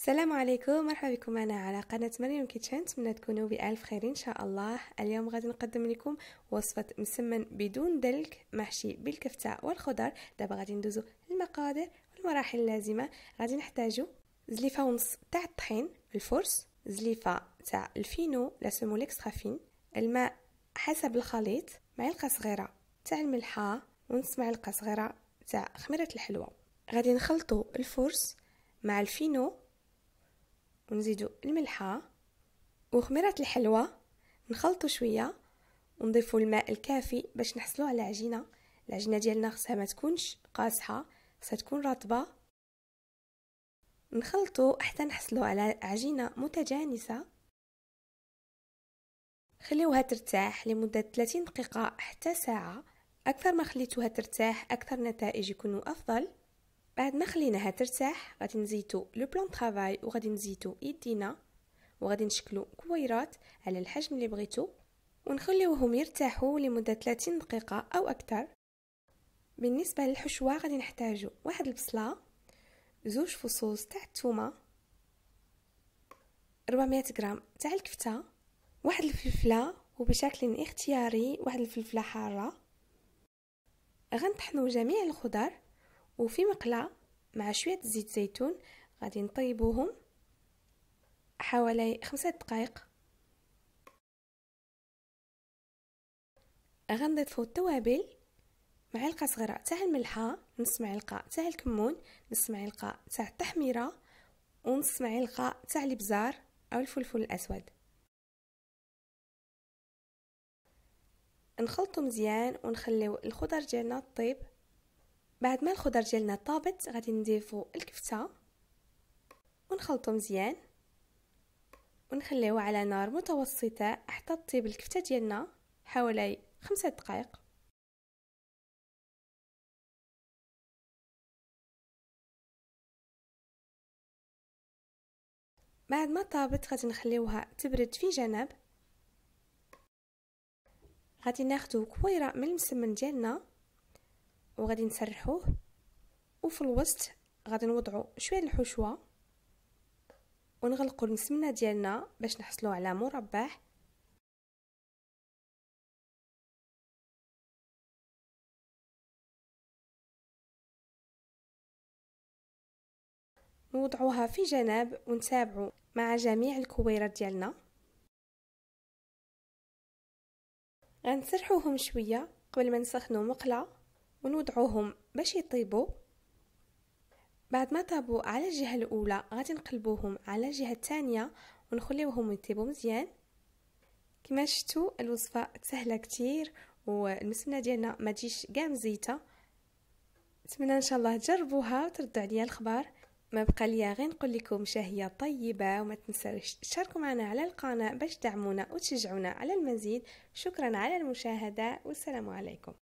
السلام عليكم مرحبا بكم معنا على قناة مريم كيتشن نتمنى تكونوا بألف خير إن شاء الله اليوم غادي نقدم لكم وصفة مسمن بدون دلك محشي بالكفتة والخضر دابا غادي ندوزو المقادير والمراحل اللازمة غادي نحتاجو زليفة ونص تاع الطحين الفرس زليفة تاع الفينو لا سمو فين الماء حسب الخليط معلقة صغيرة تاع الملحة ونص معلقة صغيرة تاع خميرة الحلوى غادي نخلطو الفرس مع الفينو ونزيدو الملحة وخميرة الحلوى نخلطو شوية ونضيفو الماء الكافي باش نحصلو على عجينة العجينة ديالنا خصها ما تكونش قاصحة خصها تكون رطبة نخلطو حتى نحصلو على عجينة متجانسة خليوها ترتاح لمدة 30 دقيقة حتى ساعة أكثر ما خليتوها ترتاح أكثر نتائج يكونوا أفضل بعد ما خليناها ترتاح غادي نزيتو لو بلان طرافاي وغادي نزيتو يدينا وغادي نشكلو كويرات على الحجم اللي بغيتو ونخليوهم يرتاحوا لمده 30 دقيقه او اكثر بالنسبه للحشوه غادي نحتاجو واحد البصله زوج فصوص تاع الثومه 400 غرام تاع الكفته واحد الفلفله وبشكل اختياري واحد الفلفله حاره غنطحنو جميع الخضر وفي مقلاة مع شوية زيت زيتون غادي نطيبوهم حوالي خمسة دقائق غنضيفو التوابل معلقة صغيرة تاع الملحة نص معلقة تاع الكمون نص معلقة تاع التحميرة ونص معلقة تاع الابزار أو الفلفل الأسود نخلطو مزيان ونخليو الخضر ديالنا طيب بعد ما الخضر ديالنا طابت غادي نضيفو الكفته ونخلطو مزيان ونخليوه على نار متوسطه حتى تطيب الكفته ديالنا حوالي خمسة دقائق بعد ما طابت غادي نخليوها تبرد في جنب غادي ناخدو كويره من المسمن ديالنا وغادي نسرحوه وفي الوسط غادي نوضعو شويه الحشوه ونغلقوا المسمنه ديالنا باش نحصلو على مربع نوضعوها في جناب ونتابعوا مع جميع الكويرات ديالنا غنسرحوهم شويه قبل ما نسخنو مقله ونوضعوهم باش يطيبوا بعد ما طابوا على الجهه الاولى غادي نقلبوهم على الجهه الثانيه ونخليوهم يطيبوا مزيان كما شفتوا الوصفه سهله كتير والمسمنه ديالنا ما تجيش كاع مزيته نتمنى ان شاء الله تجربوها وتردوا عليا الخبر ما بقى ليا غير نقول لكم شهيه طيبه وما تنساوش تشاركوا معنا على القناه باش تدعمونا وتشجعونا على المزيد شكرا على المشاهده والسلام عليكم